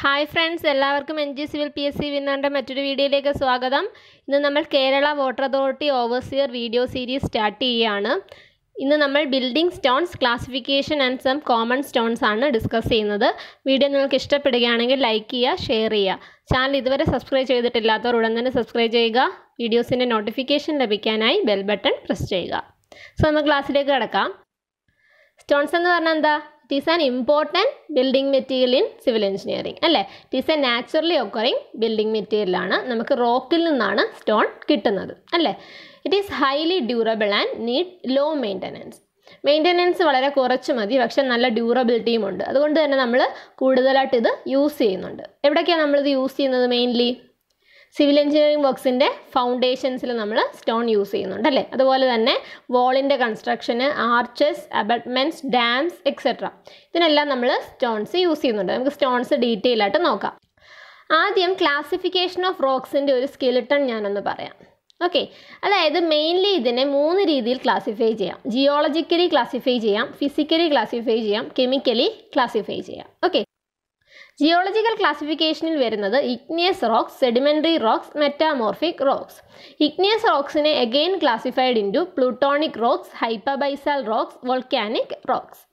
hi friends എല്ലാവർക്കും N G civil P S C വിന്നറിൻ്റെ മറ്റൊരു വീഡിയോയിലേക്ക് സ്വാഗതം ഇന്ന് നമ്മൾ Kerala water authority overseer video series start ചെയ്യുകയാണ് ഇന്ന് നമ്മൾ building stones classification and some common stones ആണ് ഡിസ്കസ് ചെയ്യുന്നത് വീഡിയോ നിങ്ങൾക്ക് ഇഷ്ടപ്പെടുകയാണെങ്കിൽ ലൈക്ക് ചെയ്യുക ഷെയർ ചെയ്യുക ചാനൽ ഇതുവരെ സബ്സ്ക്രൈബ് ചെയ്തിട്ടില്ലാത്തവർ ഉടൻ തന്നെ സബ്സ്ക്രൈബ് ചെയ്യുക വീഡിയോസിൻ്റെ നോട്ടിഫിക്കേഷൻ ലഭിക്കാനായി ബെൽ ബട്ടൺ പ്രസ് ചെയ്യുക സോ നമ്മൾ ക്ലാസ്സിലേക്ക് കിടക്കാം സ്റ്റോൺസ് എന്ന് പറഞ്ഞാൽ എന്താ it is an important building material in civil engineering അല്ലേ it is a naturally occurring building മെറ്റീരിയലാണ് നമുക്ക് റോക്കിൽ നിന്നാണ് സ്റ്റോൺ കിട്ടുന്നത് അല്ലേ it is highly durable and need low maintenance maintenance വളരെ കുറച്ച് മതി പക്ഷെ നല്ല ഡ്യൂറബിലിറ്റിയും ഉണ്ട് അതുകൊണ്ട് തന്നെ നമ്മൾ കൂടുതലായിട്ട് ഇത് യൂസ് ചെയ്യുന്നുണ്ട് എവിടെയൊക്കെയാണ് നമ്മളിത് യൂസ് ചെയ്യുന്നത് മെയിൻലി സിവിൽ എഞ്ചിനീയറിംഗ് വർക്ക്സിൻ്റെ ഫൗണ്ടേഷൻസിൽ നമ്മൾ സ്റ്റോൺ യൂസ് ചെയ്യുന്നുണ്ട് അല്ലേ അതുപോലെ തന്നെ വാളിൻ്റെ കൺസ്ട്രക്ഷന് ആർച്ചസ് അബട്ട്മെൻറ്റ്സ് ഡാംസ് എക്സെട്ര ഇതിനെല്ലാം നമ്മൾ സ്റ്റോൺസ് യൂസ് ചെയ്യുന്നുണ്ട് നമുക്ക് സ്റ്റോൺസ് ഡീറ്റെയിൽ ആയിട്ട് നോക്കാം ആദ്യം ക്ലാസിഫിക്കേഷൻ ഓഫ് റോക്സിൻ്റെ ഒരു സ്കെലിട്ടൺ ഞാനൊന്ന് പറയാം ഓക്കെ അതായത് മെയിൻലി ഇതിനെ മൂന്ന് രീതിയിൽ ക്ലാസിഫൈ ചെയ്യാം ജിയോളജിക്കലി ക്ലാസിഫൈ ചെയ്യാം ഫിസിക്കലി ക്ലാസിഫൈ ചെയ്യാം കെമിക്കലി ക്ലാസിഫൈ ചെയ്യാം ഓക്കെ ജിയോളജിക്കൽ ക്ലാസിഫിക്കേഷനിൽ വരുന്നത് igneous rocks sedimentary rocks metamorphic rocks igneous റോക്സിനെ again classified into plutonic rocks hypabyssal rocks volcanic rocks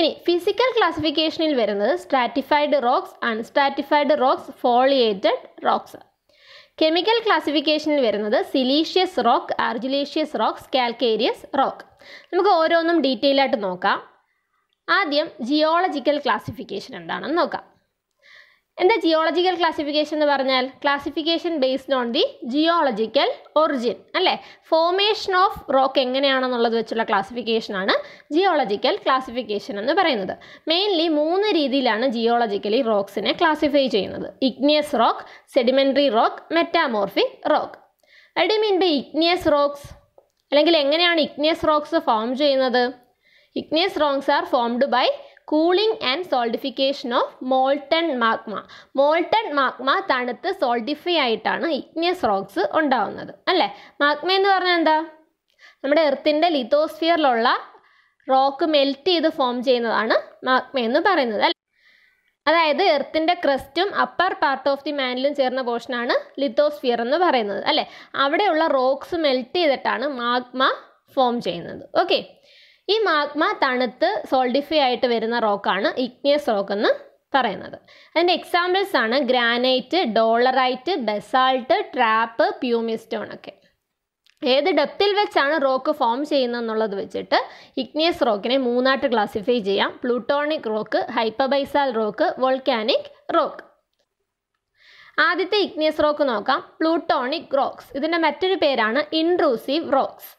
ഇനി ഫിസിക്കൽ ക്ലാസിഫിക്കേഷനിൽ വരുന്നത് stratified rocks unstratified rocks foliated rocks chemical ക്ലാസിഫിക്കേഷനിൽ വരുന്നത് siliceous rock argillaceous rocks calcareous rock നമുക്ക് ഓരോന്നും ഡീറ്റെയിൽ ആയിട്ട് നോക്കാം ആദ്യം ജിയോളജിക്കൽ ക്ലാസിഫിക്കേഷൻ എന്താണെന്ന് നോക്കാം എന്താ ജിയോളജിക്കൽ ക്ലാസിഫിക്കേഷൻ എന്ന് പറഞ്ഞാൽ classification based on the geological origin അല്ലേ ഫോർമേഷൻ ഓഫ് റോക്ക് എങ്ങനെയാണെന്നുള്ളത് വെച്ചുള്ള ക്ലാസിഫിക്കേഷനാണ് ജിയോളജിക്കൽ ക്ലാസിഫിക്കേഷൻ എന്ന് പറയുന്നത് മെയിൻലി മൂന്ന് രീതിയിലാണ് ജിയോളജിക്കലി റോക്സിനെ ക്ലാസിഫൈ ചെയ്യുന്നത് igneous rock sedimentary rock metamorphic rock I mean by igneous rocks അല്ലെങ്കിൽ എങ്ങനെയാണ് ഇഗ്നിയസ് റോക്സ് ഫോം ചെയ്യുന്നത് igneous rocks are formed by cooling and solidification of molten magma molten magma തണുത്ത് സോൾഡിഫൈ ആയിട്ടാണ് igneous rocks ഉണ്ടാവുന്നത് അല്ലേ magma എന്ന് പറഞ്ഞാൽ എന്താ നമ്മുടെ എർത്തിൻ്റെ ലിത്തോസ്ഫിയറിലുള്ള റോക്ക് മെൽറ്റ് ചെയ്ത് ഫോം ചെയ്യുന്നതാണ് മാഗ്മ എന്ന് പറയുന്നത് അല്ലേ അതായത് എർത്തിൻ്റെ ക്രസ്റ്റും അപ്പർ പാർട്ട് ഓഫ് ദി മാനിലും ചേർന്ന പോർഷനാണ് ലിത്തോസ്ഫിയർ എന്ന് പറയുന്നത് അല്ലേ അവിടെയുള്ള റോക്സ് മെൽറ്റ് ചെയ്തിട്ടാണ് മാഗ്മ ഫോം ചെയ്യുന്നത് ഓക്കെ ഈ മാഗ്മ തണുത്ത് സോൾഡിഫൈ ആയിട്ട് വരുന്ന റോക്കാണ് ഇഗ്നിയസ് റോക്ക് എന്ന് പറയുന്നത് അതിൻ്റെ എക്സാമ്പിൾസ് ആണ് granite dolerite basalt trap pumice stone ഒക്കെ ഏത് ഡെപ്തിൽ വെച്ചാണ് റോക്ക് ഫോം ചെയ്യുന്നത് എന്നുള്ളത് വെച്ചിട്ട് ഇഗ്നിയസ് റോക്കിനെ മൂന്നായിട്ട് ക്ലാസിഫൈ ചെയ്യാം plutonic rock hypabyssal rock volcanic rock ആദ്യത്തെ ഇഗ്നിയസ് റോക്ക് നോക്കാം പ്ലൂട്ടോണിക് റോക്സ് ഇതിൻ്റെ മറ്റൊരു പേരാണ് intrusive rocks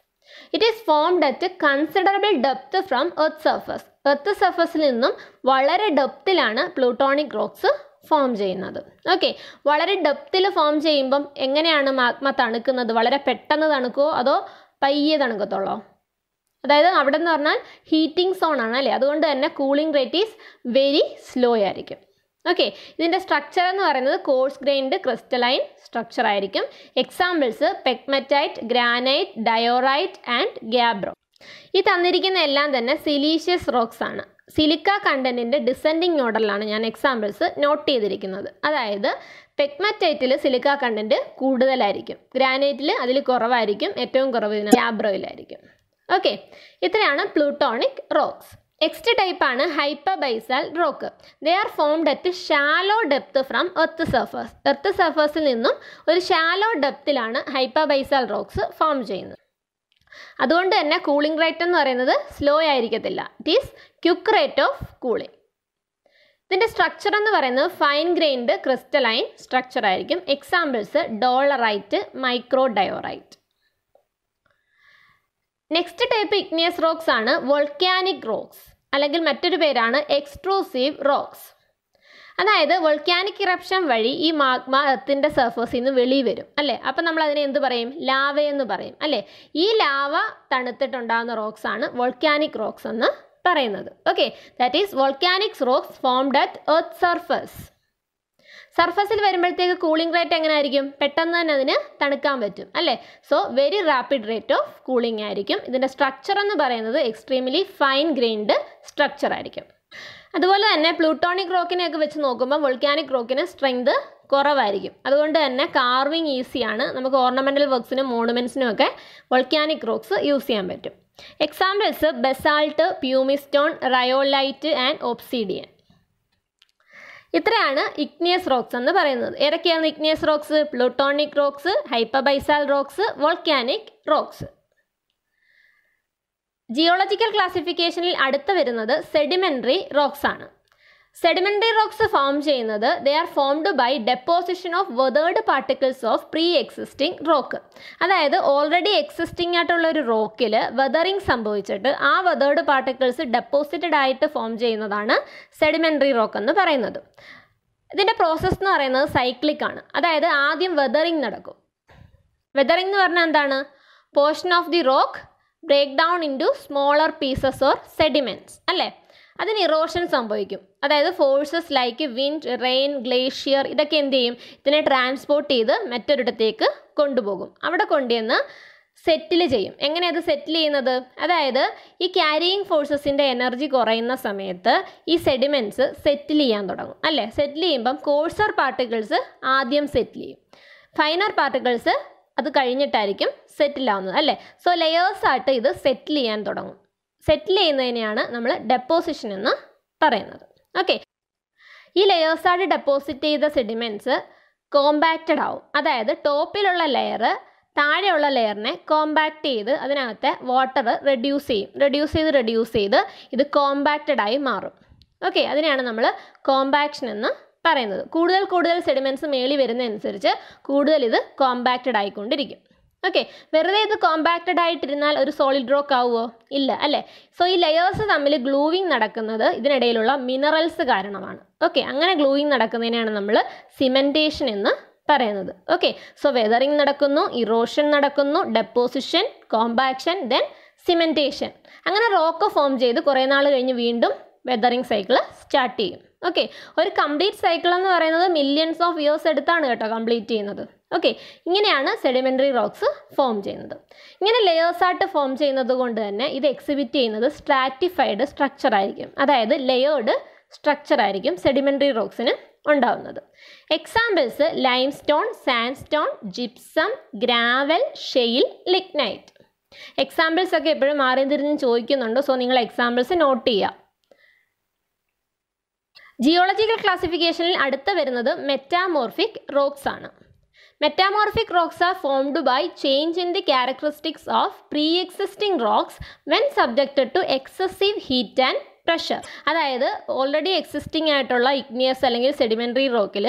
it is formed at considerable depth from earth surface earth സർഫസിൽ നിന്നും വളരെ ഡെപ്തിലാണ് പ്ലൂട്ടോണിക് റോക്സ് ഫോം ചെയ്യുന്നത് ഓക്കെ വളരെ ഡെപ്തിൽ ഫോം ചെയ്യുമ്പം എങ്ങനെയാണ് മാഗ്മ തണുക്കുന്നത് വളരെ പെട്ടെന്ന് തണുക്കുമോ അതോ പയ്യെ തണുക്കത്തുള്ളോ അതായത് അവിടെ എന്ന് പറഞ്ഞാൽ ഹീറ്റിംഗ് സോൺ ആണ് അല്ലേ അതുകൊണ്ട് തന്നെ cooling rate is very slow ആയിരിക്കും ഓക്കെ ഇതിൻ്റെ സ്ട്രക്ചർ എന്ന് പറയുന്നത് കോഴ്സ് ഗ്രെയിൻഡ് ക്രിസ്റ്റലൈൻ സ്ട്രക്ചർ ആയിരിക്കും examples pegmatite granite diorite and gabbro ഈ തന്നിരിക്കുന്ന എല്ലാം തന്നെ സിലീഷ്യസ് റോക്സ് ആണ് സിലിക്ക കണ്ടൻറ്റിൻ്റെ ഡിസെൻഡിങ് ഓർഡറിലാണ് ഞാൻ എക്സാമ്പിൾസ് നോട്ട് ചെയ്തിരിക്കുന്നത് അതായത് പെക്മറ്റൈറ്റിൽ സിലിക്ക കണ്ടൻറ്റ് കൂടുതലായിരിക്കും ഗ്രാനൈറ്റിൽ അതിൽ കുറവായിരിക്കും ഏറ്റവും കുറവ് ഗ്യാബ്രോയിലായിരിക്കും ഓക്കെ ഇത്രയാണ് പ്ലൂട്ടോണിക് റോക്സ് നെക്സ്റ്റ് ടൈപ്പാണ് hypabyssal rock they are formed at shallow depth from earth surface earth സർഫസിൽ നിന്നും ഒരു ഷാലോ ഡെപ്തിലാണ് ഹൈപ്പബൈസൽ റോക്സ് ഫോം ചെയ്യുന്നത് അതുകൊണ്ട് തന്നെ കൂളിംഗ് റേറ്റ് എന്ന് പറയുന്നത് സ്ലോ ആയിരിക്കത്തില്ല it is quick rate of cooling ഇതിൻ്റെ സ്ട്രക്ചർ എന്ന് പറയുന്നത് ഫൈൻ ഗ്രെയിൻഡ് ക്രിസ്റ്റലൈൻ സ്ട്രക്ചർ ആയിരിക്കും examples dolerite microdiorite next type igneous rocks ആണ് വോൾക്കാനിക് റോക്സ് അല്ലെങ്കിൽ മറ്റൊരു പേരാണ് എക്സ്ട്രോസീവ് റോക്സ് അതായത് വോൾക്കാനിക് ഇറപ്ഷൻ വഴി ഈ മാഗ്മ എർത്തിൻ്റെ സർഫേസിൽ നിന്ന് വെളിയിൽ വരും അല്ലേ അപ്പം നമ്മൾ അതിനെ എന്ത് പറയും ലാവ എന്ന് പറയും അല്ലേ ഈ ലാവ തണുത്തിട്ടുണ്ടാകുന്ന റോക്സ് ആണ് വോൾക്കാനിക് റോക്സ് എന്ന് പറയുന്നത് okay that is volcanics rocks formed at earth surface സർഫസിൽ വരുമ്പോഴത്തേക്ക് കൂളിംഗ് റേറ്റ് എങ്ങനെ ആയിരിക്കും പെട്ടെന്ന് തന്നെ അതിന് തണുക്കാൻ പറ്റും അല്ലേ so very rapid rate of cooling ആയിരിക്കും ഇതിൻ്റെ സ്ട്രക്ചർ എന്ന് പറയുന്നത് എക്സ്ട്രീംലി ഫൈൻ ഗ്രെയിൻഡ് സ്ട്രക്ചർ ആയിരിക്കും അതുപോലെ തന്നെ പ്ലൂട്ടോണിക് റോക്കിനെയൊക്കെ വെച്ച് നോക്കുമ്പോൾ വോൾക്കാനിക് റോക്കിന് സ്ട്രെങ്ത് കുറവായിരിക്കും അതുകൊണ്ട് തന്നെ കാർവിങ് ഈസിയാണ് നമുക്ക് ഓർണമെൻ്റൽ വർക്ക്സിനും മോണുമെന്റ്സിനും ഒക്കെ വോൾക്കാനിക് റോക്സ് യൂസ് ചെയ്യാൻ പറ്റും examples basalt pumice stone rhyolite and obsidian ഇത്രയാണ് ഇഗ്നിയസ് റോക്സ് എന്ന് പറയുന്നത് ഏതൊക്കെയാണ് igneous rocks plutonic rocks hypabyssal rocks volcanic rocks geological ക്ലാസിഫിക്കേഷനിൽ അടുത്ത് വരുന്നത് സെഡിമെൻ്ററി റോക്സ് ആണ് സെഡിമെന്ററി റോക്സ് ഫോം ചെയ്യുന്നത് they are formed by deposition of weathered particles of pre existing rock അതായത് ഓൾറെഡി എക്സിസ്റ്റിംഗ് ആയിട്ടുള്ള ഒരു റോക്കിൽ വെതറിങ് സംഭവിച്ചിട്ട് ആ വെതേർഡ് പാർട്ടിക്കിൾസ് ഡെപ്പോസിറ്റഡ് ആയിട്ട് ഫോം ചെയ്യുന്നതാണ് സെഡിമെന്ററി റോക്ക് എന്ന് പറയുന്നത് ഇതിൻ്റെ പ്രോസസ്സ് എന്ന് പറയുന്നത് സൈക്ലിക് ആണ് അതായത് ആദ്യം വെതറിങ് നടക്കും വെതറിങ് എന്ന് പറഞ്ഞാൽ എന്താണ് portion of the rock break down into smaller pieces or sediments അല്ലേ അതിന് ഇറോഷൻ സംഭവിക്കും അതായത് forces like wind rain glacier ഇതൊക്കെ എന്ത് ചെയ്യും ഇതിനെ ട്രാൻസ്പോർട്ട് ചെയ്ത് മറ്റൊരിടത്തേക്ക് കൊണ്ടുപോകും അവിടെ കൊണ്ടുവന്ന് സെറ്റിൽ ചെയ്യും എങ്ങനെ അത് സെറ്റിൽ ചെയ്യുന്നത് അതായത് ഈ ക്യാരിയിങ് ഫോഴ്സസിൻ്റെ എനർജി കുറയുന്ന സമയത്ത് ഈ സെഡിമെൻറ്റ്സ് സെറ്റിൽ ചെയ്യാൻ തുടങ്ങും അല്ലേ സെറ്റിൽ ചെയ്യുമ്പം കോഴ്സർ പാർട്ടിക്കിൾസ് ആദ്യം സെറ്റിൽ ചെയ്യും ഫൈനർ പാർട്ടിക്കിൾസ് അത് കഴിഞ്ഞിട്ടായിരിക്കും സെറ്റിൽ ആവുന്നത് അല്ലേ സോ ലെയേഴ്സ് ഇത് സെറ്റിൽ ചെയ്യാൻ തുടങ്ങും സെറ്റിൽ ചെയ്യുന്നതിനെയാണ് നമ്മൾ ഡെപ്പോസിഷൻ എന്ന് പറയുന്നത് ഓക്കെ ഈ ലെയേഴ്സായിട്ട് ഡെപ്പോസിറ്റ് ചെയ്ത സെഡിമെൻറ്റ്സ് കോമ്പാക്റ്റഡ് ആവും അതായത് ടോപ്പിലുള്ള ലെയർ താഴെയുള്ള ലെയറിനെ കോമ്പാക്റ്റ് ചെയ്ത് അതിനകത്തെ വാട്ടർ റെഡ്യൂസ് ചെയ്യും റെഡ്യൂസ് ചെയ്ത് റെഡ്യൂസ് ചെയ്ത് ഇത് കോമ്പാക്റ്റഡ് ആയി മാറും ഓക്കെ അതിനെയാണ് നമ്മൾ കോമ്പാക്ഷൻ എന്ന് പറയുന്നത് കൂടുതൽ കൂടുതൽ സെഡിമെൻറ്റ്സ് മേളി വരുന്നതനുസരിച്ച് കൂടുതൽ ഇത് കോമ്പാക്റ്റഡ് ആയിക്കൊണ്ടിരിക്കും ഓക്കെ വെറുതെ ഇത് കോമ്പാക്റ്റഡ് ആയിട്ടിരുന്നാൽ ഒരു സോളിഡ് റോക്ക് ആവുമോ ഇല്ല അല്ലേ സോ ഈ ലെയേഴ്സ് തമ്മിൽ ഗ്ലൂവിങ് നടക്കുന്നത് ഇതിനിടയിലുള്ള മിനറൽസ് കാരണമാണ് ഓക്കെ അങ്ങനെ ഗ്ലൂവിങ് നടക്കുന്നതിനാണ് നമ്മൾ സിമെൻറ്റേഷൻ എന്ന് പറയുന്നത് ഓക്കെ സോ വെതറിങ് നടക്കുന്നു ഇറോഷൻ നടക്കുന്നു ഡെപ്പോസിഷൻ കോമ്പാക്ഷൻ ദെൻ സിമെൻറ്റേഷൻ അങ്ങനെ റോക്ക് ഫോം ചെയ്ത് കുറേ നാൾ കഴിഞ്ഞ് വീണ്ടും വെതറിങ് സൈക്കിൾ സ്റ്റാർട്ട് ചെയ്യും ഓക്കെ ഒരു കംപ്ലീറ്റ് സൈക്കിൾ എന്ന് പറയുന്നത് മില്യൺസ് ഓഫ് ഇയേഴ്സ് എടുത്താണ് കേട്ടോ കംപ്ലീറ്റ് ചെയ്യുന്നത് ഓക്കെ ഇങ്ങനെയാണ് സെഡിമെൻ്ററി റോക്സ് ഫോം ചെയ്യുന്നത് ഇങ്ങനെ ലെയേഴ്സായിട്ട് ഫോം ചെയ്യുന്നത് കൊണ്ട് തന്നെ ഇത് എക്സിബിറ്റ് ചെയ്യുന്നത് സ്ട്രാറ്റിഫൈഡ് സ്ട്രക്ചർ ആയിരിക്കും അതായത് ലെയേർഡ് സ്ട്രക്ചർ ആയിരിക്കും സെഡിമെൻ്ററി റോക്സിന് ഉണ്ടാവുന്നത് examples limestone sandstone gypsum gravel shale lignite examples ഒക്കെ എപ്പോഴും മാറി തിരിഞ്ഞ് ചോദിക്കുന്നുണ്ട് സോ നിങ്ങൾ എക്സാമ്പിൾസ് നോട്ട് ചെയ്യുക ജിയോളജിക്കൽ ക്ലാസിഫിക്കേഷനിൽ അടുത്ത വരുന്നത് മെറ്റാമോർഫിക് റോക്സ് ആണ് metamorphic rocks are formed by change in the characteristics of pre existing rocks when subjected to excessive heat and pressure അതായത് ഓൾറെഡി എക്സിസ്റ്റിംഗ് ആയിട്ടുള്ള ഇഗ്നിയസ് അല്ലെങ്കിൽ സെഡിമെൻ്ററി റോക്കിൽ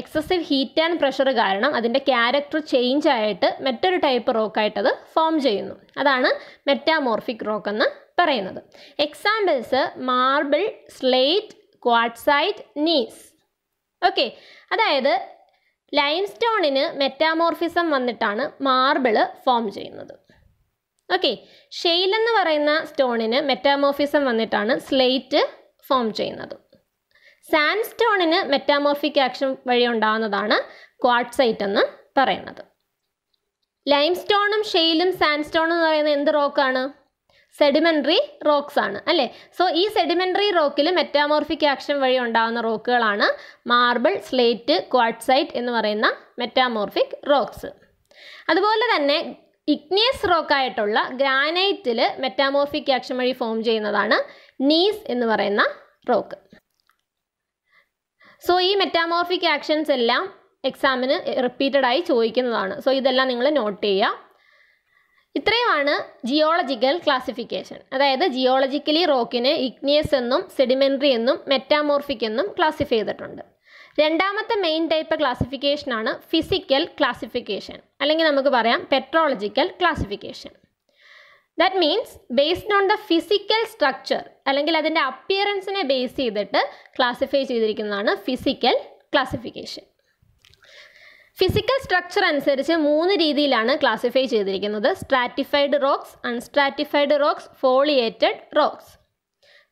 എക്സസീവ് ഹീറ്റ് ആൻഡ് പ്രഷർ കാരണം അതിൻ്റെ ക്യാരക്ടർ ചേഞ്ച് ആയിട്ട് മറ്റൊരു type റോക്കായിട്ട് അത് form ചെയ്യുന്നു അതാണ് മെറ്റാമോർഫിക് റോക്ക് എന്ന് പറയുന്നത് examples marble slate quartzite gneiss okay അതായത് ലൈം സ്റ്റോണിന് മെറ്റാമോർഫിസം വന്നിട്ടാണ് മാർബിള് ഫോം ചെയ്യുന്നത് ഓക്കെ ഷെയിൽ എന്ന് പറയുന്ന സ്റ്റോണിന് മെറ്റാമോർഫിസം വന്നിട്ടാണ് സ്ലേറ്റ് ഫോം ചെയ്യുന്നത് സാൻഡ് സ്റ്റോണിന് മെറ്റാമോർഫിക് ആക്ഷൻ വഴി ഉണ്ടാകുന്നതാണ് ക്വാഡ്സൈറ്റ് എന്ന് പറയുന്നത് ലൈം സ്റ്റോണും ഷെയിലും സാൻഡ് സ്റ്റോണും എന്ന് പറയുന്നത് എന്ത് റോക്കാണ് സെഡിമെൻ്ററി റോക്സ് ആണ് അല്ലേ സോ ഈ സെഡിമെൻ്ററി റോക്കിൽ മെറ്റാമോർഫിക് ആക്ഷൻ വഴി ഉണ്ടാകുന്ന റോക്കുകളാണ് മാർബിൾ സ്ലേറ്റ് ക്വാഡ്സൈറ്റ് എന്ന് പറയുന്ന മെറ്റാമോർഫിക് റോക്സ് അതുപോലെ തന്നെ ഇഗ്നിയസ് റോക്കായിട്ടുള്ള ഗ്രാനൈറ്റിൽ മെറ്റാമോർഫിക് ആക്ഷൻ വഴി ഫോം ചെയ്യുന്നതാണ് നീസ് എന്ന് പറയുന്ന റോക്ക് സോ ഈ മെറ്റാമോർഫിക് ആക്ഷൻസ് എല്ലാം എക്സാമിന് റിപ്പീറ്റഡായി ചോദിക്കുന്നതാണ് സോ ഇതെല്ലാം നിങ്ങൾ നോട്ട് ചെയ്യുക ഇത്രയുമാണ് ജിയോളജിക്കൽ ക്ലാസിഫിക്കേഷൻ അതായത് ജിയോളജിക്കലി റോക്കിനെ ഇഗ്നിയസ് എന്നും സെഡിമെൻ്ററി എന്നും മെറ്റാമോർഫിക് എന്നും ക്ലാസിഫൈ ചെയ്തിട്ടുണ്ട് രണ്ടാമത്തെ മെയിൻ ടൈപ്പ് ക്ലാസിഫിക്കേഷൻ ആണ് ഫിസിക്കൽ ക്ലാസിഫിക്കേഷൻ അല്ലെങ്കിൽ നമുക്ക് പറയാം petrological classification that means based on the physical structure അല്ലെങ്കിൽ അതിൻ്റെ അപ്പിയറൻസിനെ ബേസ് ചെയ്തിട്ട് ക്ലാസിഫൈ ചെയ്തിരിക്കുന്നതാണ് ഫിസിക്കൽ ക്ലാസിഫിക്കേഷൻ ഫിസിക്കൽ സ്ട്രക്ചർ അനുസരിച്ച് മൂന്ന് രീതിയിലാണ് ക്ലാസിഫൈ ചെയ്തിരിക്കുന്നത് stratified rocks unstratified rocks foliated rocks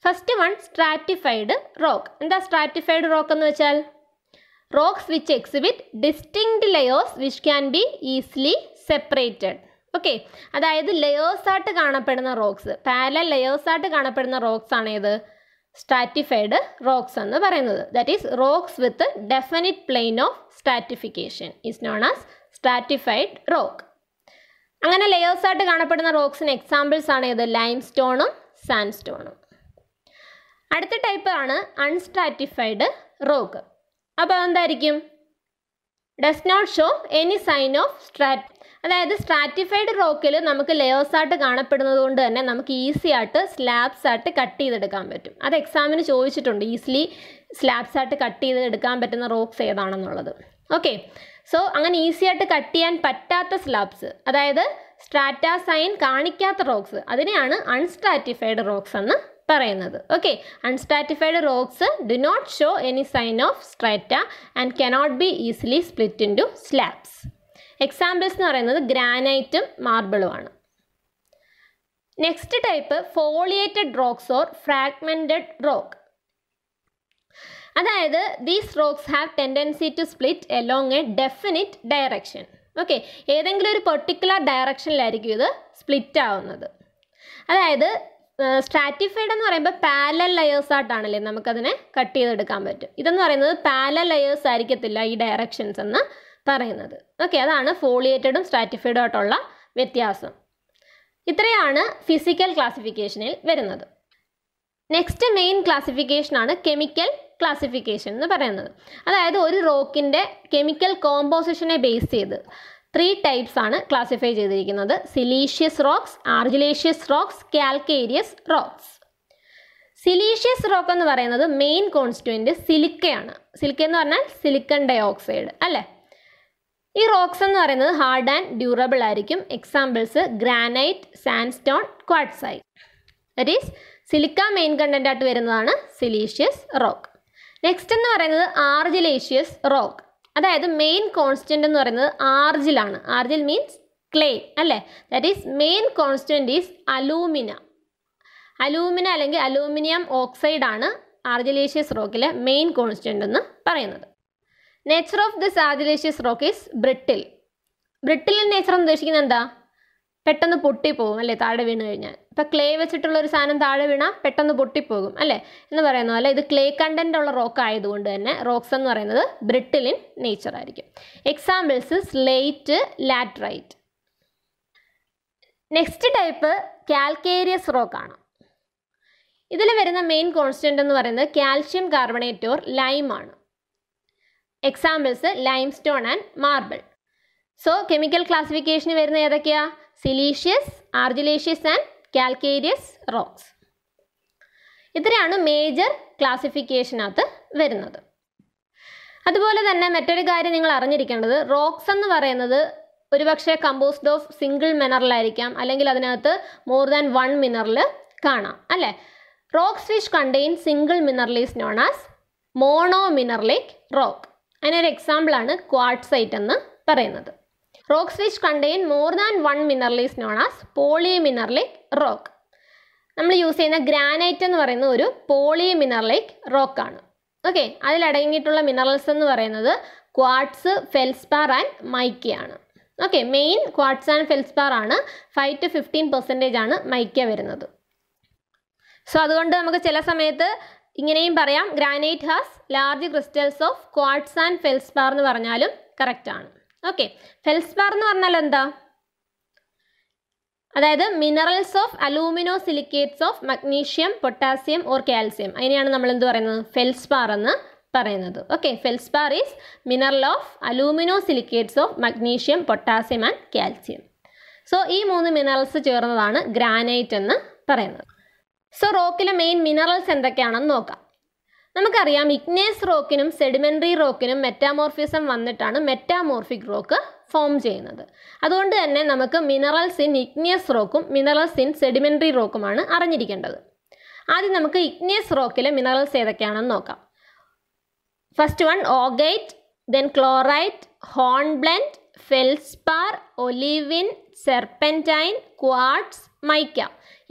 first one stratified rock എന്താ സ്ട്രാറ്റിഫൈഡ് റോക്ക് എന്ന് വെച്ചാൽ rocks which exhibit distinct layers which can be easily separated okay അതായത് ആയിട്ട് കാണപ്പെടുന്ന റോക്സ് പാരലൽ ആയിട്ട് കാണപ്പെടുന്ന റോക്സ് ആണേത് സ്റ്റാറ്റിഫൈഡ് റോക്സ് എന്ന് പറയുന്നത് that is rocks with definite plane of stratification is known as stratified rock അങ്ങനെ ലെയേഴ്സ് ആയിട്ട് കാണപ്പെടുന്ന റോക്സിന് എക്സാമ്പിൾസ് ആണ് ഏത് ലൈം സ്റ്റോണും സാൻഡ് സ്റ്റോണും അടുത്ത ടൈപ്പ് ആണ് അൺസ്റ്റാറ്റിഫൈഡ് റോക്ക് അപ്പോൾ എന്തായിരിക്കും does not show any sign of strata അതായത് സ്ട്രാറ്റിഫൈഡ് റോക്കിൽ നമുക്ക് ലെയേഴ്സ് ആയിട്ട് കാണപ്പെടുന്നത് കൊണ്ട് തന്നെ നമുക്ക് ഈസി ആയിട്ട് സ്ലാബ്സ് ആയിട്ട് കട്ട് ചെയ്തെടുക്കാൻ പറ്റും അത് എക്സാമിന് ചോദിച്ചിട്ടുണ്ട് ഈസിലി സ്ലാബ്സ് ആയിട്ട് കട്ട് ചെയ്തെടുക്കാൻ പറ്റുന്ന റോക്സ് ഏതാണെന്നുള്ളത് ഓക്കെ സോ അങ്ങനെ ഈസി ആയിട്ട് കട്ട് ചെയ്യാൻ പറ്റാത്ത സ്ലാബ്സ് അതായത് സ്ട്രാറ്റാസൈൻ കാണിക്കാത്ത റോക്സ് അതിനെയാണ് അൺസ്ട്രാറ്റിഫൈഡ് റോക്സ് എന്ന് പറയുന്നത് okay unstratified rocks do not show any sign of strata and cannot be easily split into slabs examples എന്ന് പറയുന്നത് ഗ്രാനൈറ്റും മാർബിളുമാണ് next type foliated rocks or fragmented rock അതായത് these rocks have tendency to split along a definite direction okay ഏതെങ്കിലും ഒരു particular ഡയറക്ഷനിലായിരിക്കും ഇത് split ആവുന്നത് അതായത് സ്ട്രാറ്റിഫൈഡ് എന്ന് പറയുമ്പോൾ പാരലൽ ലെയേഴ്സ് ആയിട്ടാണല്ലേ നമുക്കതിനെ കട്ട് ചെയ്തെടുക്കാൻ പറ്റും ഇതെന്ന് പറയുന്നത് പാരലൽ ലെയേഴ്സ് ആയിരിക്കത്തില്ല ഈ ഡയറക്ഷൻസ് എന്ന് പറയുന്നത് ഓക്കെ അതാണ് ഫോളിയേറ്റഡും സ്ട്രാറ്റിഫൈഡും ആയിട്ടുള്ള വ്യത്യാസം ഇത്രയാണ് ഫിസിക്കൽ ക്ലാസിഫിക്കേഷനിൽ വരുന്നത് നെക്സ്റ്റ് മെയിൻ ക്ലാസിഫിക്കേഷനാണ് കെമിക്കൽ ക്ലാസിഫിക്കേഷൻ എന്ന് പറയുന്നത് അതായത് ഒരു റോക്കിൻ്റെ കെമിക്കൽ കോമ്പോസിഷനെ ബേസ് ചെയ്ത് ത്രീ ടൈപ്സ് ആണ് ക്ലാസിഫൈ ചെയ്തിരിക്കുന്നത് siliceous rocks argillaceous rocks calcareous rocks siliceous rock എന്ന് പറയുന്നത് മെയിൻ കോൺസ്റ്റുവൻ്റ് സിലിക്കയാണ് സിലിക്ക എന്ന് പറഞ്ഞാൽ സിലിക്കൺ ഡയോക്സൈഡ് അല്ലേ ഈ റോക്സ് എന്ന് പറയുന്നത് ഹാർഡ് ആൻഡ് ഡ്യൂറബിൾ ആയിരിക്കും examples granite sandstone quartzite that is silica main content ആയിട്ട് വരുന്നതാണ് സിലീഷ്യസ് റോക്ക് നെക്സ്റ്റ് എന്ന് പറയുന്നത് ആർജിലേഷ്യസ് റോക്ക് അതായത് മെയിൻ കോൺസ്റ്റന്റ് എന്ന് പറയുന്നത് ആർജിലാണ് ആർജിൽ മീൻസ് ക്ലേ അല്ലേ that is main constant is alumina alumina അല്ലെങ്കിൽ അലൂമിനിയം ഓക്സൈഡാണ് ആർജിലേഷ്യസ് റോക്കിലെ മെയിൻ കോൺസ്റ്റന്റ് എന്ന് പറയുന്നത് nature of this argillaceous rock is brittle brittle in nature എന്ന് ഉദ്ദേശിക്കുന്നത് എന്താ പെട്ടെന്ന് പൊട്ടിപ്പോകും അല്ലേ താഴെ വീണ് കഴിഞ്ഞാൽ ഇപ്പം ക്ലേ വെച്ചിട്ടുള്ള ഒരു സാധനം താഴെ വീണാൽ പെട്ടെന്ന് പൊട്ടിപ്പോകും അല്ലേ എന്ന് പറയുന്ന പോലെ ഇത് ക്ലേ കണ്ടൻ്റ് ഉള്ള റോക്ക് ആയതുകൊണ്ട് തന്നെ റോക്സ് എന്ന് പറയുന്നത് ബ്രിട്ടിലിൻ ഇൻ നേച്ചർ ആയിരിക്കും examples slate laterite next type calcareous റോക്കാണ് ഇതിൽ വരുന്ന മെയിൻ കോൺസ്റ്റൻ്റ് എന്ന് പറയുന്നത് കാൽഷ്യം കാർബണേറ്റ് ഓർ ലൈമാണ് examples limestone and marble so chemical ക്ലാസിഫിക്കേഷന് വരുന്ന ഏതൊക്കെയാ siliceous argillaceous and calcareous rocks ഇത്രയാണ് മേജർ ക്ലാസിഫിക്കേഷനകത്ത് വരുന്നത് അതുപോലെ തന്നെ മറ്റൊരു കാര്യം നിങ്ങൾ അറിഞ്ഞിരിക്കേണ്ടത് റോക്സ് എന്ന് പറയുന്നത് ഒരുപക്ഷെ കമ്പോസ്ഡ് ഓഫ് സിംഗിൾ മിനറലായിരിക്കാം അല്ലെങ്കിൽ അതിനകത്ത് മോർ ദാൻ വൺ മിനറൽ കാണാം അല്ലേ rocks which contain single minerals known as mono mineralic rock അതിനൊരു എക്സാമ്പിളാണ് ക്വാഡ്സൈറ്റ് എന്ന് പറയുന്നത് rocks which contain more than one mineral known as poly mineralic rock നമ്മൾ യൂസ് ചെയ്യുന്ന ഗ്രാനൈറ്റ് എന്ന് പറയുന്ന ഒരു പോളി മിനറലിക് റോക്കാണ് ഓക്കെ അതിലടങ്ങിയിട്ടുള്ള മിനറൽസ് എന്ന് പറയുന്നത് ക്വാർട്സ് ഫെൽസ്പാർ ആൻഡ് മൈക്കയാണ് okay main quartz and felspar ആണ് ഫൈവ് ടു ഫിഫ്റ്റീൻ പെർസെൻറ്റേജ് ആണ് മൈക്ക വരുന്നത് സോ അതുകൊണ്ട് നമുക്ക് ചില സമയത്ത് ഇങ്ങനെയും പറയാം granite has large crystals of quartz and felspar എന്ന് പറഞ്ഞാലും കറക്റ്റ് ആണ് ഓക്കെ ഫെൽസ്പാർ എന്ന് പറഞ്ഞാൽ എന്താ അതായത് minerals of alumino silicates of magnesium potassium or calcium അതിനെയാണ് നമ്മൾ എന്ത് പറയുന്നത് ഫെൽസ്പാർ എന്ന് പറയുന്നത് okay felspar is mineral of alumino silicates of magnesium potassium and calcium so ഈ മൂന്ന് മിനറൽസ് ചേർന്നതാണ് ഗ്രാനൈറ്റ് എന്ന് പറയുന്നത് സോ റോക്കിലെ മെയിൻ മിനറൽസ് എന്തൊക്കെയാണെന്ന് നോക്കാം നമുക്കറിയാം ഇഗ്നേസ് റോക്കിനും സെഡിമെൻ്ററി റോക്കിനും മെറ്റാമോർഫിസം വന്നിട്ടാണ് മെറ്റാമോർഫിക് റോക്ക് ഫോം ചെയ്യുന്നത് അതുകൊണ്ട് തന്നെ നമുക്ക് മിനറൽസ് ഇൻ ഇഗ്നിയസ് റോക്കും മിനറൽസ് ഇൻ സെഡിമെൻ്ററി റോക്കുമാണ് അറിഞ്ഞിരിക്കേണ്ടത് ആദ്യം നമുക്ക് ഇഗ്നിയസ് റോക്കിലെ മിനറൽസ് ഏതൊക്കെയാണെന്ന് നോക്കാം first one augite then chlorite hornblende felspar olivine serpentine quartz mica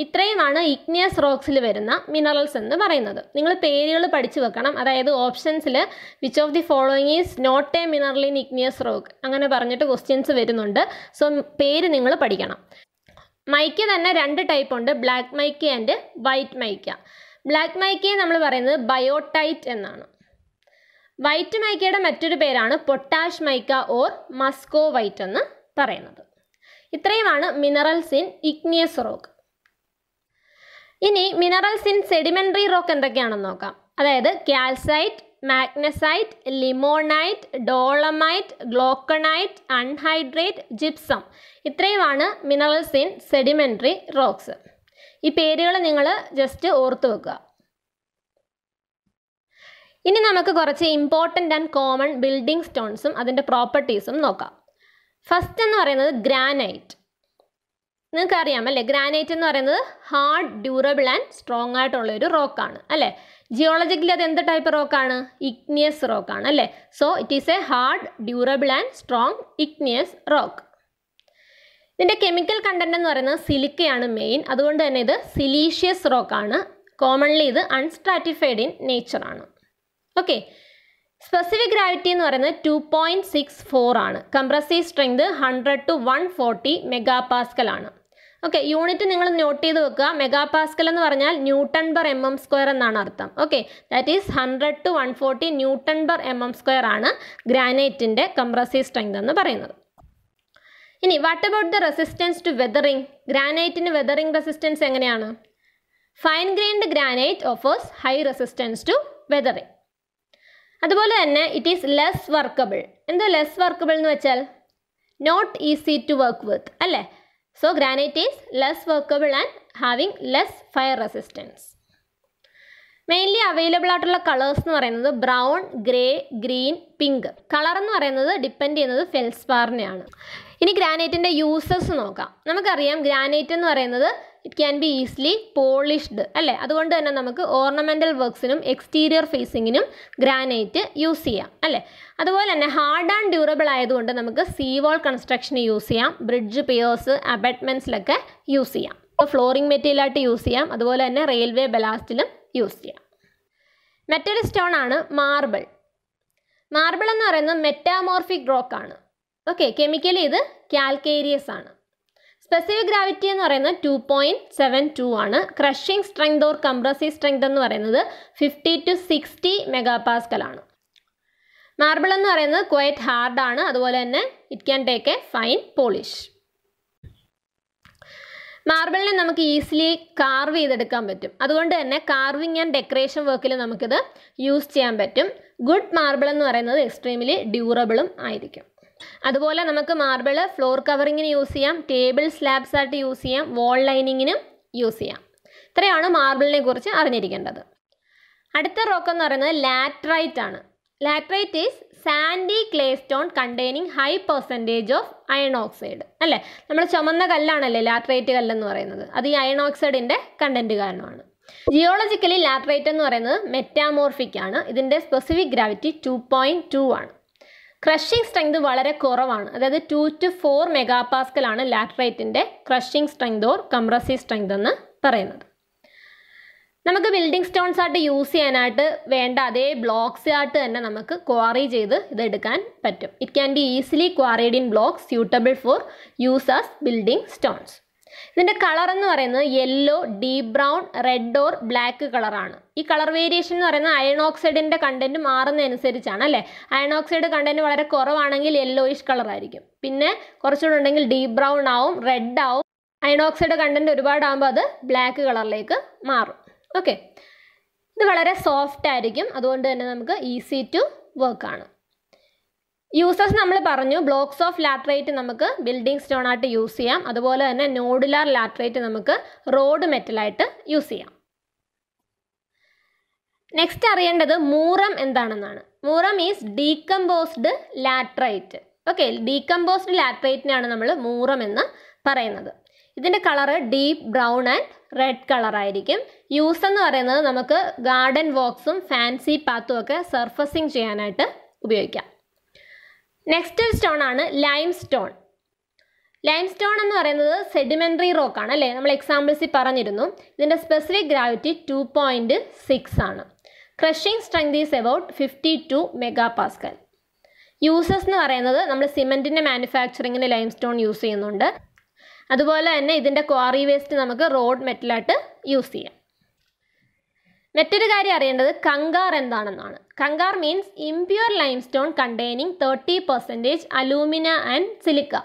ഇത്രയുമാണ് ഇഗ്നിയസ് റോക്സിൽ വരുന്ന മിനറൽസ് എന്ന് പറയുന്നത് നിങ്ങൾ പേരുകൾ പഠിച്ചു വെക്കണം അതായത് ഓപ്ഷൻസിൽ which of the following is not a mineral in igneous rock അങ്ങനെ പറഞ്ഞിട്ട് ക്വസ്റ്റ്യൻസ് വരുന്നുണ്ട് സോ പേര് നിങ്ങൾ പഠിക്കണം മൈക്ക തന്നെ രണ്ട് ടൈപ്പ് ഉണ്ട് black mica and white mica black മൈക്കയെ നമ്മൾ പറയുന്നത് ബയോടൈറ്റ് എന്നാണ് വൈറ്റ് മൈക്കയുടെ മറ്റൊരു പേരാണ് potash mica or muscovite എന്ന് പറയുന്നത് ഇത്രയുമാണ് മിനറൽസ് ഇൻ ഇഗ്നിയസ് റോക്ക് ഇനി മിനറൽസ് ഇൻ സെഡിമെൻ്ററി റോക്ക് എന്തൊക്കെയാണെന്ന് നോക്കാം അതായത് calcite magnesite limonite dolomite glauconite anhydrite gypsum ഇത്രയുമാണ് മിനറൽസ് ഇൻ സെഡിമെൻ്ററി റോക്സ് ഈ പേരുകൾ നിങ്ങൾ ജസ്റ്റ് ഓർത്തു വെക്കുക ഇനി നമുക്ക് കുറച്ച് ഇമ്പോർട്ടൻ്റ് ആൻഡ് കോമൺ ബിൽഡിംഗ് സ്റ്റോൺസും അതിൻ്റെ പ്രോപ്പർട്ടീസും നോക്കാം ഫസ്റ്റ് എന്ന് പറയുന്നത് ഗ്രാനൈറ്റ് നിങ്ങൾക്കറിയാം അല്ലേ ഗ്രാനൈറ്റ് എന്ന് പറയുന്നത് ഹാർഡ് ഡ്യൂറബിൾ ആൻഡ് സ്ട്രോങ് ആയിട്ടുള്ള ഒരു റോക്കാണ് അല്ലേ ജിയോളജിക്കലി അത് എന്ത് ടൈപ്പ് റോക്കാണ് ഇഗ്നിയസ് റോക്കാണ് അല്ലേ so it is a hard durable and strong igneous rock ഇതിൻ്റെ കെമിക്കൽ കണ്ടന്റ് എന്ന് പറയുന്നത് സിലിക്കയാണ് മെയിൻ അതുകൊണ്ട് തന്നെ ഇത് സിലീഷ്യസ് റോക്കാണ് കോമൺലി ഇത് അൺസ്ട്രാറ്റിഫൈഡ് ഇൻ നേച്ചറാണ് ഓക്കെ സ്പെസിഫിക് ഗ്രാവിറ്റി എന്ന് പറയുന്നത് ടു പോയിൻറ്റ് സിക്സ് ഫോർ ആണ് compressive strength hundred to one forty megapascal ആണ് ഓക്കെ യൂണിറ്റ് നിങ്ങൾ നോട്ട് ചെയ്ത് വെക്കുക മെഗാപാസ്കൽ എന്ന് പറഞ്ഞാൽ newton per m m square എന്നാണ് അർത്ഥം okay that is hundred to one forty newton per m m square ആണ് ഗ്രാനൈറ്റിൻ്റെ കംപ്രസീവ് സ്ട്രെങ്ത് എന്ന് പറയുന്നത് ഇനി what about the resistance to weathering ഗ്രാനൈറ്റിന് വെതറിംഗ് റെസിസ്റ്റൻസ് എങ്ങനെയാണ് fine grained granite offers high resistance to weathering അതുപോലെ തന്നെ ഇറ്റ് ഈസ് ലെസ് വർക്കബിൾ എന്തോ ലെസ് വർക്കബിൾ എന്ന് വെച്ചാൽ not easy to work with അല്ലേ so granite is less workable and having less fire resistance mainly available ആയിട്ടുള്ള colours എന്ന് പറയുന്നത് brown grey green pink colour എന്ന് പറയുന്നത് ഡിപ്പെൻഡ് ചെയ്യുന്നത് ഫെൽസ്പാറിനെയാണ് ഇനി ഗ്രാനൈറ്റിൻ്റെ യൂസസ് നോക്കാം നമുക്കറിയാം ഗ്രാനൈറ്റ് എന്ന് പറയുന്നത് it can be easily polished അല്ലേ അതുകൊണ്ട് തന്നെ നമുക്ക് ഓർണമെൻ്റൽ വർക്ക്സിനും എക്സ്റ്റീരിയർ ഫേസിങ്ങിനും ഗ്രാനൈറ്റ് യൂസ് ചെയ്യാം അല്ലേ അതുപോലെ തന്നെ ഹാർഡ് ആൻഡ് ഡ്യൂറബിൾ ആയതുകൊണ്ട് നമുക്ക് സീ വാൾ കൺസ്ട്രക്ഷന് യൂസ് ചെയ്യാം ബ്രിഡ്ജ് പിയേഴ്സ് അബറ്റ്മെൻറ്റ്സിലൊക്കെ യൂസ് ചെയ്യാം ഫ്ലോറിംഗ് മെറ്റീരിയലായിട്ട് യൂസ് ചെയ്യാം അതുപോലെ തന്നെ റെയിൽവേ ബലാസ്റ്റിലും യൂസ് ചെയ്യാം മെറ്റൽ സ്റ്റോൺ ആണ് മാർബിൾ മാർബിൾ എന്ന് പറയുന്നത് മെറ്റാമോർഫിക് റോക്ക് ആണ് ഓക്കെ കെമിക്കലി ഇത് കാൽക്കേരിയസ് ആണ് സ്പെസിഫിക് ഗ്രാവിറ്റി എന്ന് പറയുന്നത് ടു പോയിന്റ് സെവൻ ടു ആണ് crushing strength or compressive strength എന്ന് പറയുന്നത് ഫിഫ്റ്റി ടു സിക്സ്റ്റി ആണ് മാർബിൾ എന്ന് പറയുന്നത് ക്വയറ്റ് ആണ് അതുപോലെ തന്നെ it can take a fine polish മാർബിളിനെ നമുക്ക് ഈസിലി കാർവ് ചെയ്തെടുക്കാൻ പറ്റും അതുകൊണ്ട് തന്നെ കാർവിങ് ആൻഡ് ഡെക്കറേഷൻ വർക്കിൽ നമുക്കിത് യൂസ് ചെയ്യാൻ പറ്റും ഗുഡ് മാർബിൾ എന്ന് പറയുന്നത് എക്സ്ട്രീമിലി ഡ്യൂറബിളും ആയിരിക്കും അതുപോലെ നമുക്ക് മാർബിൾ ഫ്ലോർ കവറിങ്ങിന് യൂസ് ചെയ്യാം ടേബിൾ സ്ലാബ്സ് ആയിട്ട് യൂസ് ചെയ്യാം വോൾ ലൈനിങ്ങിനും യൂസ് ചെയ്യാം ഇത്രയാണ് മാർബിളിനെ കുറിച്ച് അറിഞ്ഞിരിക്കേണ്ടത് അടുത്ത റോക്ക് എന്ന് പറയുന്നത് ലാറ്ററൈറ്റ് ആണ് laterite is sandy clay stone containing high percentage of iron oxide അല്ലേ നമ്മൾ ചുമന്ന കല്ലാണല്ലേ ലാറ്ററൈറ്റ് കല്ലെന്ന് പറയുന്നത് അത് ഈ അയൺ ഓക്സൈഡിൻ്റെ കണ്ടൻറ്റ് കാരണമാണ് ജിയോളജിക്കലി ലാറ്ററൈറ്റ് എന്ന് പറയുന്നത് മെറ്റാമോർഫിക് ആണ് ഇതിൻ്റെ specific gravity two point two ആണ് ക്രഷിംഗ് സ്ട്രെങ്ത് വളരെ കുറവാണ് അതായത് ടു ടു ഫോർ മെഗാപാസ്കലാണ് ലാറ്ററൈറ്റിൻ്റെ crushing strength or compressive strength എന്ന് പറയുന്നത് നമുക്ക് ബിൽഡിംഗ് സ്റ്റോൺസ് ആയിട്ട് യൂസ് ചെയ്യാനായിട്ട് വേണ്ട അതേ ബ്ലോക്സ് ആയിട്ട് തന്നെ നമുക്ക് ക്വാറി ചെയ്ത് ഇതെടുക്കാൻ പറ്റും it can be easily quarried in blocks suitable for use as building stones ഇതിൻ്റെ കളർ എന്ന് പറയുന്നത് yellow deep brown red or black കളറാണ് ഈ കളർ വേരിയേഷൻ എന്ന് പറയുന്നത് അയൺ ഓക്സൈഡിൻ്റെ കണ്ടൻറ്റ് മാറുന്നതനുസരിച്ചാണ് അല്ലേ അയൺ ഓക്സൈഡ് കണ്ടൻറ്റ് വളരെ കുറവാണെങ്കിൽ യെല്ലോയിഷ് കളർ ആയിരിക്കും പിന്നെ കുറച്ചുകൂടെ ഉണ്ടെങ്കിൽ ഡീപ്പ് ബ്രൗൺ ആവും റെഡ് ആവും അയൺ ഓക്സൈഡ് കണ്ടൻറ്റ് ഒരുപാടാകുമ്പോൾ അത് ബ്ലാക്ക് കളറിലേക്ക് മാറും ഓക്കെ ഇത് വളരെ സോഫ്റ്റ് ആയിരിക്കും അതുകൊണ്ട് തന്നെ നമുക്ക് ഈസി ടു വർക്ക് ആണ് യൂസസ് നമ്മൾ പറഞ്ഞു ബ്ലോക്സ് ഓഫ് ലാറ്ററൈറ്റ് നമുക്ക് ബിൽഡിംഗ് സ്റ്റോൺ ആയിട്ട് യൂസ് ചെയ്യാം അതുപോലെ തന്നെ നോഡുലാർ ലാറ്ററൈറ്റ് നമുക്ക് റോഡ് മെറ്റലായിട്ട് യൂസ് ചെയ്യാം നെക്സ്റ്റ് അറിയേണ്ടത് മൂറം എന്താണെന്നാണ് moorum is decomposed laterite okay decomposed ലാട്രൈറ്റിനാണ് നമ്മൾ മൂറം എന്ന് പറയുന്നത് ഇതിൻ്റെ colour deep brown and red കളറായിരിക്കും യൂസ് എന്ന് പറയുന്നത് നമുക്ക് ഗാർഡൻ വോക്സും ഫാൻസി പാത്തും ഒക്കെ സർഫസിങ് ചെയ്യാനായിട്ട് ഉപയോഗിക്കാം നെക്സ്റ്റ് സ്റ്റോൺ ആണ് ലൈം സ്റ്റോൺ ലൈം സ്റ്റോൺ എന്ന് പറയുന്നത് സെഡിമെൻ്ററി റോക്കാണ് അല്ലേ നമ്മൾ എക്സാമ്പിൾസിൽ പറഞ്ഞിരുന്നു ഇതിൻ്റെ specific gravity two point six ആണ് crushing strength is about fifty two mega pascal uses എന്ന് പറയുന്നത് നമ്മൾ സിമെൻറ്റിൻ്റെ മാനുഫാക്ചറിങ്ങിന് ലൈം സ്റ്റോൺ യൂസ് ചെയ്യുന്നുണ്ട് അതുപോലെ തന്നെ ഇതിൻ്റെ ക്വാറി വേസ്റ്റ് നമുക്ക് റോഡ് മെറ്റലായിട്ട് യൂസ് ചെയ്യാം മറ്റൊരു കാര്യം അറിയേണ്ടത് കങ്കാർ എന്താണെന്നാണ് kankar means impure lime stone containing thirty percentage alumina and silica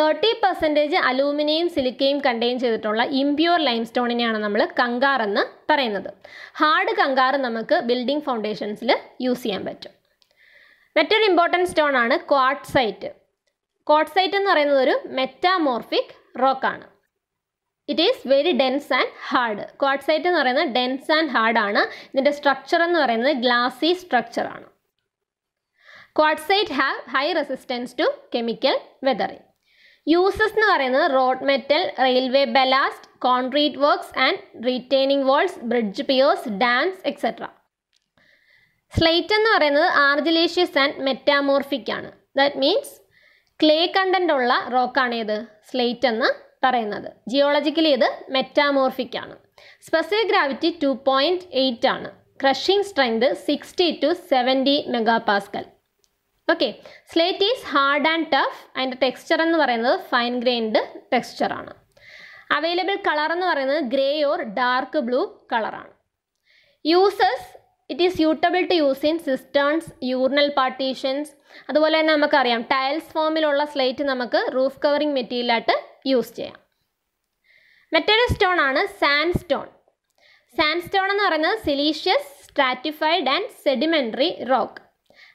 thirty percentage അലൂമിനയും സിലിക്കയും കണ്ടെയ്ൻ ചെയ്തിട്ടുള്ള ഇംപ്യൂർ ലൈം സ്റ്റോണിനെയാണ് നമ്മൾ കങ്കാർ എന്ന് പറയുന്നത് ഹാർഡ് കങ്കാർ നമുക്ക് ബിൽഡിംഗ് ഫൗണ്ടേഷൻസിൽ യൂസ് ചെയ്യാൻ പറ്റും മറ്റൊരു ഇമ്പോർട്ടൻറ്റ് സ്റ്റോൺ ആണ് ക്വാട്സൈറ്റ് ക്വാട്സൈറ്റ് എന്ന് പറയുന്നത് ഒരു മെറ്റാമോർഫിക് റോക്കാണ് it is very dense and hard quartzite എന്ന് പറയുന്നത് ഡെൻസ് ആൻഡ് ഹാർഡ് ആണ് ഇതിൻ്റെ സ്ട്രക്ചർ എന്ന് പറയുന്നത് ഗ്ലാസി സ്ട്രക്ചർ ആണ് quartzite have high resistance to chemical weathering uses എന്ന് പറയുന്നത് road metal railway ballast concrete works and retaining walls bridge piers dams etcetera slate എന്ന് പറയുന്നത് ആർജിലേഷ്യസ് ആൻഡ് മെറ്റാമോർഫിക് ആണ് ദാറ്റ് മീൻസ് ക്ലേ കണ്ടൻ്റ് ഉള്ള റോക്കാണേത് slate എന്ന് പറയുന്നത് ജിയോളജിക്കലി ഇത് മെറ്റാമോർഫിക് ആണ് specific gravity two point eight ആണ് crushing strength sixty to seventy mega pascal okay slate is hard and tough അതിൻ്റെ ടെക്സ്ചർ എന്ന് പറയുന്നത് ഫൈൻ ഗ്രെയിൻഡ് ടെക്സ്ചറാണ് അവൈലബിൾ കളർ എന്ന് പറയുന്നത് ഗ്രേ ഓർ ഡാർക്ക് ബ്ലൂ കളറാണ് uses it is suitable to use in cisterns urinal partitions അതുപോലെ തന്നെ നമുക്കറിയാം ടൈൽസ് ഫോമിലുള്ള സ്ലേറ്റ് നമുക്ക് റൂഫ് കവറിംഗ് മെറ്റീരിയലായിട്ട് യൂസ് ചെയ്യാം മറ്റൊരു സ്റ്റോൺ ആണ് സാൻഡ് സ്റ്റോൺ സാൻഡ് സ്റ്റോൺ എന്ന് പറയുന്നത് siliceous stratified and sedimentary rock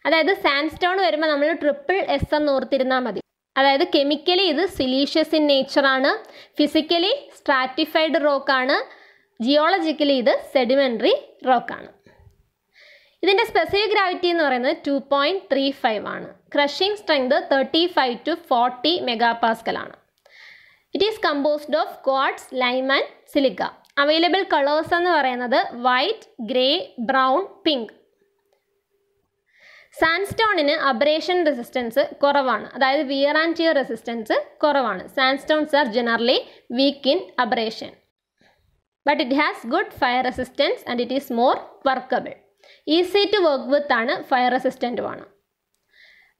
അതായത് സാൻഡ് സ്റ്റോൺ വരുമ്പോൾ നമ്മൾ ട്രിപ്പിൾ എസ് എന്ന് ഓർത്തിരുന്നാൽ മതി അതായത് കെമിക്കലി ഇത് സിലീഷ്യസ് ഇൻ നേച്ചറാണ് ഫിസിക്കലി സ്ട്രാറ്റിഫൈഡ് റോക്കാണ് ജിയോളജിക്കലി ഇത് സെഡിമെൻ്ററി റോക്കാണ് ഇതിൻ്റെ സ്പെസിഫിക് ഗ്രാവിറ്റി എന്ന് പറയുന്നത് ടു പോയിൻറ്റ് ത്രീ ഫൈവ് ആണ് crushing strength thirty five to forty mega പാസ്കലാണ് it is composed of quartz lime and silica available colours എന്ന് പറയുന്നത് വൈറ്റ് ഗ്രേ ബ്രൗൺ പിങ്ക് സാൻസ്റ്റോണിന് അബ്രേഷൻ റെസിസ്റ്റൻസ് കുറവാണ് അതായത് വിയർ ആൻഡ് ടിയർ റെസിസ്റ്റൻസ് കുറവാണ് sandstones are generally weak in abrasion but it has good fire resistance and it is more workable easy to work with ആണ് fire റെസിസ്റ്റൻറ്റുമാണ്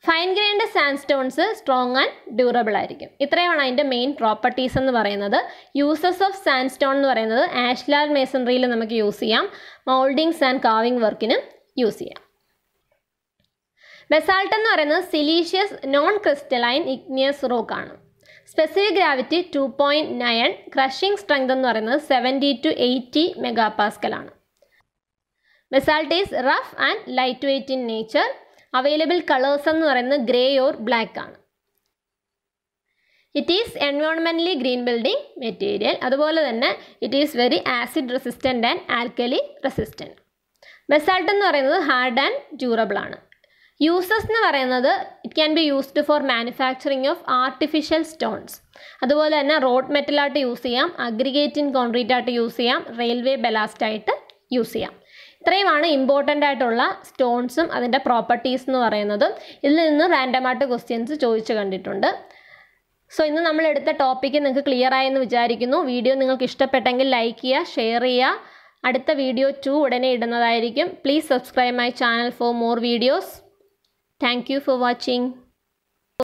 fine grained sand stones strong and durable ആയിരിക്കും ഇത്രയാണ് അതിൻ്റെ main properties എന്ന് പറയുന്നത് uses of sand stone എന്ന് പറയുന്നത് ashlar മേസൺറിയിൽ നമുക്ക് യൂസ് ചെയ്യാം മോൾഡിങ്സ് ആൻഡ് കാവിംഗ് വർക്കിനും യൂസ് ചെയ്യാം ബെസാൾട്ട് എന്ന് പറയുന്നത് siliceous non crystalline igneous rock ആണ് specific gravity two point nine crushing strength എന്ന് പറയുന്നത് സെവൻറ്റി ടു എയ്റ്റി മെഗാപാസ്കലാണ് basalt is rough and light weight in nature available colours എന്ന് പറയുന്നത് ഗ്രേ ഓർ ബ്ലാക്ക് ആണ് ഇറ്റ് ഈസ് എൻവയോൺമെൻ്റലി ഗ്രീൻ ബിൽഡിംഗ് മെറ്റീരിയൽ അതുപോലെ തന്നെ it is very acid resistant and alkali resistant basalt എന്ന് പറയുന്നത് ഹാർഡ് ആൻഡ് ഡ്യൂറബിൾ ആണ് യൂസസ് എന്ന് പറയുന്നത് it can be used for manufacturing of artificial stones അതുപോലെ തന്നെ റോഡ് മെറ്റലായിട്ട് യൂസ് ചെയ്യാം അഗ്രിഗേറ്റ് ഇൻ കോൺക്രീറ്റ് ആയിട്ട് യൂസ് ചെയ്യാം റെയിൽവേ ബലാസ്റ്റ് ആയിട്ട് യൂസ് ചെയ്യാം ഇത്രയുമാണ് ഇമ്പോർട്ടൻ്റ് ആയിട്ടുള്ള സ്റ്റോൺസും അതിൻ്റെ പ്രോപ്പർട്ടീസ് എന്ന് പറയുന്നത് ഇതിൽ നിന്ന് റാൻഡമായിട്ട് ക്വസ്റ്റ്യൻസ് ചോദിച്ചു കണ്ടിട്ടുണ്ട് സോ ഇന്ന് നമ്മൾ എടുത്ത ടോപ്പിക്ക് നിങ്ങൾക്ക് ക്ലിയർ ആയെന്ന് വിചാരിക്കുന്നു വീഡിയോ നിങ്ങൾക്ക് ഇഷ്ടപ്പെട്ടെങ്കിൽ ലൈക്ക് ചെയ്യുക ഷെയർ ചെയ്യുക അടുത്ത വീഡിയോ ടു ഉടനെ ഇടുന്നതായിരിക്കും please subscribe my channel for more videos thank for watching